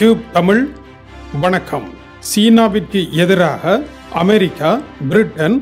tube Tamil வணக்கம் சீனாவிற்கு எதிராக அமெரிக்கா பிரிட்டன்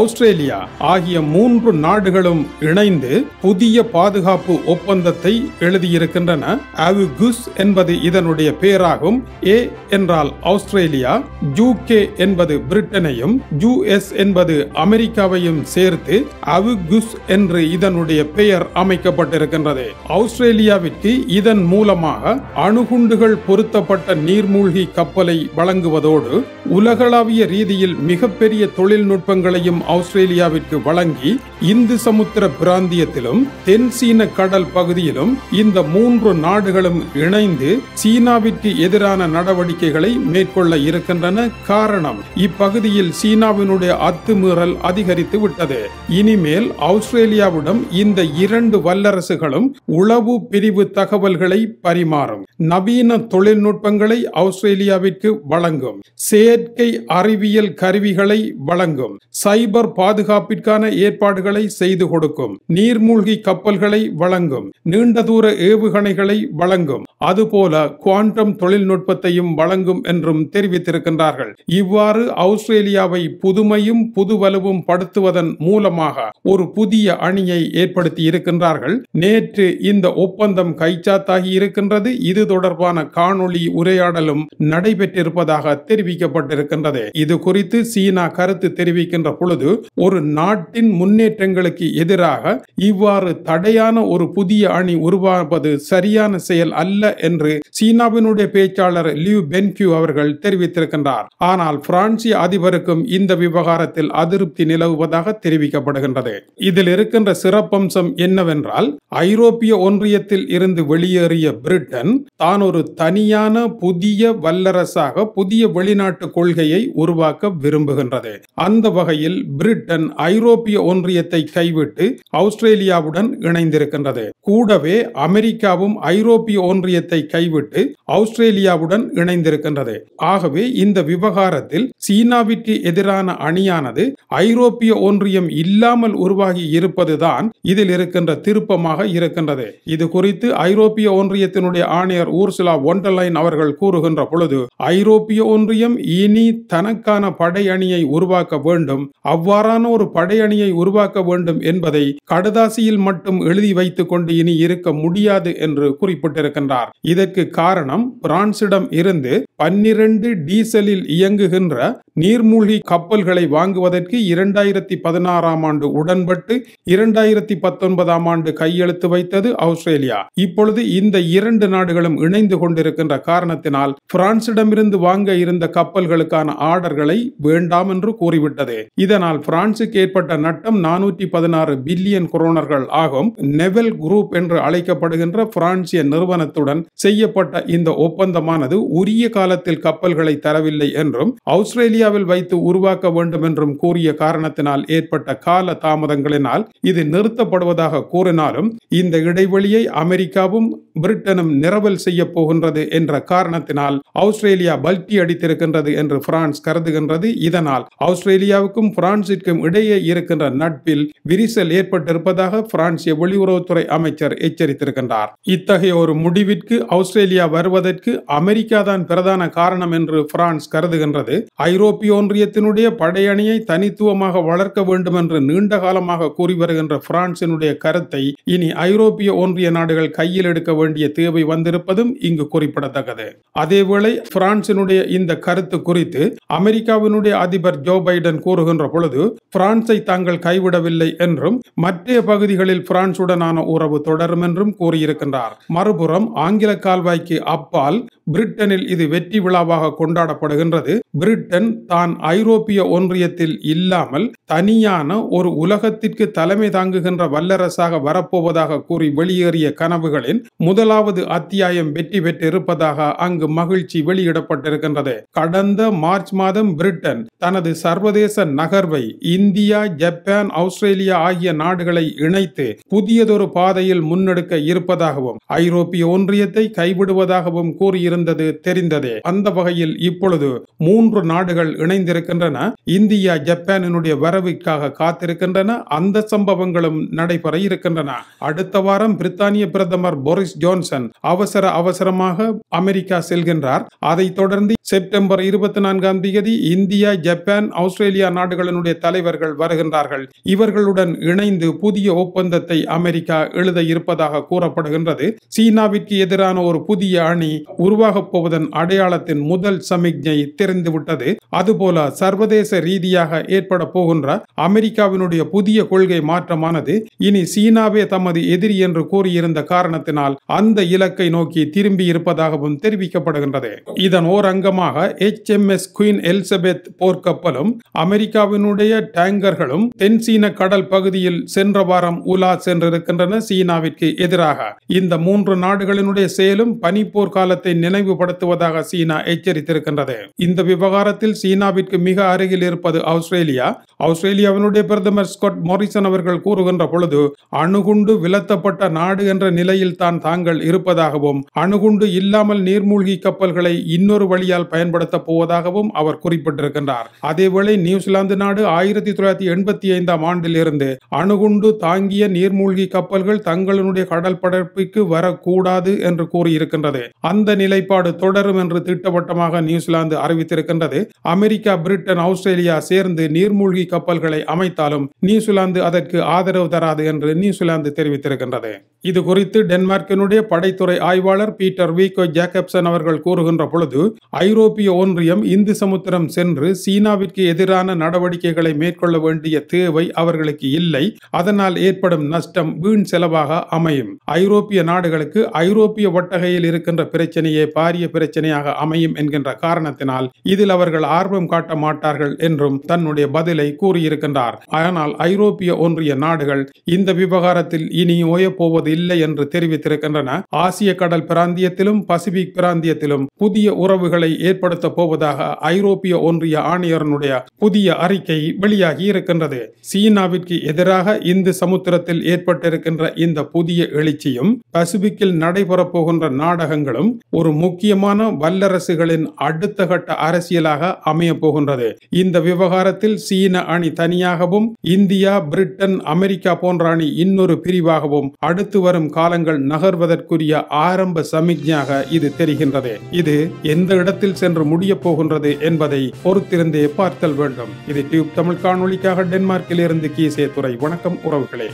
ஆஸ்திரேலியா ஆகிய மூன்று நாடுகளும் இணைந்து புதிய பாதுகாப்பு ஒப்பந்தத்தை எழுதியிருக்கின்றன அவு குஸ் என்பது இதனுடைய பேராகும் ஏ என்றால் ஆஸ்திரேலியா ஜூ கே என்பது பிரிட்டனையும் ஜூ எஸ் என்பது அமெரிக்காவையும் சேர்த்து அவு குஸ் என்று இதனுடைய பெயர் அமைக்கப்பட்டிருக்கின்றது ஆஸ்திரேலியாவிற்கு இதன் மூலமாக அணுகுண்டுகள் பொருத்தப்பட்ட நீர்மூழ்கி கப்பலை வழங்குவதோடு உலகளாவிய ரீதியில் மிகப்பெரிய தொழில்நுட்பங்களையும் மற்றும் ஆஸ்திரேலியாவிற்கு வழங்கி இந்து சமுத்திர பிராந்தியத்திலும் தென் சீன கடல் பகுதியிலும் இந்த மூன்று நாடுகளும் இணைந்து சீனாவிற்கு எதிரான நடவடிக்கைகளை மேற்கொள்ள இருக்கின்றன காரணம் இப்பகுதியில் சீனாவினுடைய அத்துமீறல் அதிகரித்து விட்டது இனிமேல் ஆஸ்திரேலியாவுடன் இந்த இரண்டு வல்லரசுகளும் உளவு பிரிவு தகவல்களை பரிமாறும் நவீன தொழில்நுட்பங்களை ஆஸ்திரேலியாவிற்கு வழங்கும் செயற்கை அறிவியல் கருவிகளை வழங்கும் சை சைபர் பாதுகாப்பிற்கான ஏற்பாடுகளை செய்து கொடுக்கும் நீர்மூழ்கி கப்பல்களை வழங்கும் நீண்ட தூர ஏவுகணைகளை வழங்கும் அதுபோல குவாண்டம் தொழில்நுட்பத்தையும் வழங்கும் என்றும் தெரிவித்திருக்கின்றார்கள் இவ்வாறு ஆஸ்திரேலியாவை புதுமையும் புதுவலுவும் படுத்துவதன் மூலமாக ஒரு புதிய அணியை ஏற்படுத்தி இருக்கின்றார்கள் நேற்று இந்த ஒப்பந்தம் கைச்சாத்தாகி இருக்கின்றது இது தொடர்பான காணொளி உரையாடலும் நடைபெற்றிருப்பதாக தெரிவிக்கப்பட்டிருக்கின்றது இது குறித்து சீனா கருத்து தெரிவிக்கின்ற பொழுது போது ஒரு நாட்டின் முன்னேற்றங்களுக்கு எதிராக இவ்வாறு தடையான ஒரு புதிய அணி உருவாவது சரியான செயல் அல்ல என்று சீனாவினுடைய பேச்சாளர் லியூ பென்கியூ அவர்கள் தெரிவித்திருக்கின்றார் ஆனால் பிரான்சிய அதிபருக்கும் இந்த விவகாரத்தில் அதிருப்தி நிலவுவதாக தெரிவிக்கப்படுகின்றது இதில் இருக்கின்ற சிறப்பம்சம் என்னவென்றால் ஐரோப்பிய ஒன்றியத்தில் இருந்து வெளியேறிய பிரிட்டன் தான் ஒரு தனியான புதிய வல்லரசாக புதிய வெளிநாட்டு கொள்கையை உருவாக்க விரும்புகின்றது அந்த வகையில் பிரிட்டன் ஐரோப்பிய ஒன்றியத்தை கைவிட்டு அவுஸ்திரேலியாவுடன் இணைந்திருக்கின்றது கூடவே அமெரிக்காவும் ஐரோப்பிய ஒன்றியத்தை கைவிட்டு அவுஸ்திரேலியாவுடன் இணைந்திருக்கின்றது ஆகவே இந்த விவகாரத்தில் சீனாவிற்கு எதிரான அணியானது ஐரோப்பிய ஒன்றியம் இல்லாமல் உருவாகி இருப்பதுதான் இதில் இருக்கின்ற திருப்பமாக இருக்கின்றது இது குறித்து ஐரோப்பிய ஒன்றியத்தினுடைய ஆணையர் ஊர்சிலா ஒண்டர்லைன் அவர்கள் கூறுகின்ற பொழுது ஐரோப்பிய ஒன்றியம் இனி தனக்கான படை அணியை உருவாக்க உருவாக்க வேண்டும் அவ்வாறான ஒரு படையணியை உருவாக்க வேண்டும் என்பதை கடுதாசியில் மட்டும் எழுதி வைத்துக் கொண்டு இனி இருக்க முடியாது என்று குறிப்பிட்டிருக்கின்றார் இதற்கு காரணம் பிரான்சிடம் இருந்து பன்னிரண்டு டீசலில் இயங்குகின்ற நீர்மூழ்கி கப்பல்களை வாங்குவதற்கு இரண்டாயிரத்தி பதினாறாம் ஆண்டு உடன்பட்டு இரண்டாயிரத்தி பத்தொன்பதாம் ஆண்டு கையெழுத்து வைத்தது ஆஸ்திரேலியா இப்பொழுது இந்த இரண்டு நாடுகளும் இணைந்து கொண்டிருக்கின்ற காரணத்தினால் பிரான்சிடமிருந்து வாங்க இருந்த கப்பல்களுக்கான ஆர்டர்களை வேண்டாம் என்று கூறி தவறிவிட்டது இதனால் பிரான்சுக்கு ஏற்பட்ட நட்டம் நானூற்றி பதினாறு பில்லியன் குரோனர்கள் ஆகும் நெவல் குரூப் என்று அழைக்கப்படுகின்ற பிரான்சிய நிறுவனத்துடன் செய்யப்பட்ட இந்த ஒப்பந்தமானது உரிய காலத்தில் கப்பல்களை தரவில்லை என்றும் அவுஸ்திரேலியாவில் வைத்து உருவாக்க வேண்டும் என்றும் கூறிய காரணத்தினால் ஏற்பட்ட கால தாமதங்களினால் இது நிறுத்தப்படுவதாக கூறினாலும் இந்த இடைவெளியை அமெரிக்காவும் பிரிட்டனும் நிரவல் செய்ய போகின்றது என்ற காரணத்தினால் அவுஸ்திரேலியா பல்டி அடித்திருக்கின்றது என்று பிரான்ஸ் கருதுகின்றது இதனால் ஆஸ்திரேலியா ஆஸ்திரேலியாவுக்கும் பிரான்சிற்கும் இடையே இருக்கின்ற நட்பில் விரிசல் ஏற்பட்டிருப்பதாக பிரான்சிய வெளியுறவுத்துறை அமைச்சர் எச்சரித்திருக்கின்றார் இத்தகைய ஒரு முடிவிற்கு ஆஸ்திரேலியா வருவதற்கு அமெரிக்கா தான் பிரதான காரணம் என்று பிரான்ஸ் கருதுகின்றது ஐரோப்பிய ஒன்றியத்தினுடைய படையணியை தனித்துவமாக வளர்க்க வேண்டும் என்று நீண்ட காலமாக கூறி வருகின்ற பிரான்சினுடைய கருத்தை இனி ஐரோப்பிய ஒன்றிய நாடுகள் கையில் எடுக்க வேண்டிய தேவை வந்திருப்பதும் இங்கு குறிப்பிடத்தக்கது அதேவேளை பிரான்சினுடைய இந்த கருத்து குறித்து அமெரிக்காவினுடைய அதிபர் ஜோ பைடன் பைடன் கூறுகின்ற பொழுது பிரான்சை தாங்கள் கைவிடவில்லை என்றும் மற்ற பகுதிகளில் பிரான்சுடனான உறவு தொடரும் என்றும் கூறியிருக்கின்றார் மறுபுறம் ஆங்கில கால்வாய்க்கு அப்பால் பிரிட்டனில் இது வெற்றி விழாவாக கொண்டாடப்படுகின்றது பிரிட்டன் தான் ஐரோப்பிய ஒன்றியத்தில் இல்லாமல் தனியான ஒரு உலகத்திற்கு தலைமை தாங்குகின்ற வல்லரசாக வரப்போவதாக கூறி வெளியேறிய கனவுகளின் முதலாவது அத்தியாயம் வெற்றி பெற்றிருப்பதாக அங்கு மகிழ்ச்சி வெளியிடப்பட்டிருக்கின்றது கடந்த மார்ச் மாதம் பிரிட்டன் தனது சர்வதேச நகர்வை இந்தியா ஜப்பான் ஆஸ்திரேலியா ஆகிய நாடுகளை இணைத்து புதியதொரு பாதையில் முன்னெடுக்க இருப்பதாகவும் ஐரோப்பிய ஒன்றியத்தை கைவிடுவதாகவும் கூறியிருந்தது தெரிந்ததே அந்த வகையில் இப்பொழுது மூன்று நாடுகள் இணைந்திருக்கின்றன இந்தியா ஜப்பானினுடைய வர வரவுக்காக காத்திருக்கின்றன அந்த சம்பவங்களும் நடைபெற இருக்கின்றன அடுத்த வாரம் பிரித்தானிய பிரதமர் போரிஸ் ஜான்சன் அவசர அவசரமாக அமெரிக்கா செல்கின்றார் அதைத் தொடர்ந்து செப்டம்பர் இருபத்தி நான்காம் தேதி இந்தியா ஜப்பான் ஆஸ்திரேலியா நாடுகளினுடைய தலைவர்கள் வருகின்றார்கள் இவர்களுடன் இணைந்து புதிய ஒப்பந்தத்தை அமெரிக்கா எழுத இருப்பதாக கூறப்படுகின்றது சீனாவிற்கு எதிரான ஒரு புதிய அணி உருவாகப் போவதன் அடையாளத்தின் முதல் சமிக்ஞை தெரிந்துவிட்டது அதுபோல சர்வதேச ரீதியாக ஏற்பட போகின்ற போன்ற அமெரிக்காவினுடைய புதிய கொள்கை மாற்றமானது இனி சீனாவே தமது எதிரி என்று கூறியிருந்த காரணத்தினால் அந்த இலக்கை நோக்கி திரும்பி இருப்பதாகவும் தெரிவிக்கப்படுகின்றது இதன் ஓர் அங்கமாக H M S Queen Elizabeth போர்க்கப்பலும் அமெரிக்காவினுடைய டேங்கர்களும் தென் சீன கடல் பகுதியில் சென்ற வாரம் உலா சென்றிருக்கின்றன சீனாவிற்கு எதிராக இந்த மூன்று நாடுகளினுடைய செயலும் பனிப்போர் காலத்தை நினைவுபடுத்துவதாக சீனா எச்சரித்திருக்கின்றது இந்த விவகாரத்தில் சீனாவிற்கு மிக அருகில் இருப்பது ஆஸ்திரேலியா ஆஸ்திரேலியாவினுடைய பிரதமர் ஸ்காட் மாரிசன் அவர்கள் கூறுகின்ற பொழுது அணுகுண்டு விலத்தப்பட்ட நாடு என்ற நிலையில் தான் தாங்கள் இருப்பதாகவும் அணுகுண்டு இல்லாமல் நீர்மூழ்கி கப்பல்களை இன்னொரு வழியால் பயன்படுத்தப் போவதாகவும் அவர் குறிப்பிட்டிருக்கின்றார் அதேவேளை நியூசிலாந்து நாடு ஆயிரத்தி தொள்ளாயிரத்தி எண்பத்தி ஐந்தாம் ஆண்டில் இருந்து அணுகுண்டு தாங்கிய நீர்மூழ்கி கப்பல்கள் தங்களுடைய கடல் படப்பிற்கு வரக்கூடாது என்று கூறியிருக்கின்றது அந்த நிலைப்பாடு தொடரும் என்று திட்டவட்டமாக நியூசிலாந்து அறிவித்திருக்கின்றது அமெரிக்கா பிரிட்டன் ஆஸ்திரேலியா சேர்ந்து நீர்மூழ்கி கப்பல் கப்பல்களை அமைத்தாலும் நியூசிலாந்து அதற்கு ஆதரவு தராது என்று நியூசிலாந்து தெரிவித்திருக்கின்றது இது குறித்து டென்மார்க்கினுடைய படைத்துறை ஆய்வாளர் பீட்டர் வீகோ ஜேக்கப்சன் அவர்கள் கூறுகின்ற பொழுது ஐரோப்பிய ஒன்றியம் இந்து சமுத்திரம் சென்று சீனாவிற்கு எதிரான நடவடிக்கைகளை மேற்கொள்ள வேண்டிய தேவை அவர்களுக்கு இல்லை அதனால் ஏற்படும் நஷ்டம் வீண் செலவாக அமையும் ஐரோப்பிய நாடுகளுக்கு ஐரோப்பிய ஒட்டகையில் இருக்கின்ற பிரச்சனையே பாரிய பிரச்சனையாக அமையும் என்கின்ற காரணத்தினால் இதில் அவர்கள் ஆர்வம் காட்ட மாட்டார்கள் என்றும் தன்னுடைய பதிலை கூறி கூறியிருக்கின்றார் ஆனால் ஐரோப்பிய ஒன்றிய நாடுகள் இந்த விவகாரத்தில் இனி ஓயப்போவது இல்லை என்று தெரிவித்திருக்கின்றன ஆசிய கடல் பிராந்தியத்திலும் பசிபிக் பிராந்தியத்திலும் புதிய உறவுகளை ஏற்படுத்தப் போவதாக ஐரோப்பிய ஒன்றிய ஆணையரனுடைய புதிய அறிக்கை வெளியாகி இருக்கின்றது சீனாவிற்கு எதிராக இந்து சமுத்திரத்தில் ஏற்பட்டிருக்கின்ற இந்த புதிய எழுச்சியும் பசிபிக்கில் நடைபெறப் போகின்ற நாடகங்களும் ஒரு முக்கியமான வல்லரசுகளின் அடுத்த கட்ட அரசியலாக அமைய போகின்றது இந்த விவகாரத்தில் சீன அணி தனியாகவும் இந்தியா பிரிட்டன் அமெரிக்கா போன்ற அணி இன்னொரு பிரிவாகவும் அடுத்து வரும் காலங்கள் நகர்வதற்குரிய ஆரம்ப சமிக்ஞையாக இது தெரிகின்றது இது எந்த இடத்தில் சென்று முடிய போகின்றது என்பதை பொறுத்திருந்தே பார்த்தல் வேண்டும் இது டியூப் தமிழ் காணொலிக்காக டென்மார்க்கில் இருந்து கீசே துறை வணக்கம் உறவுகளே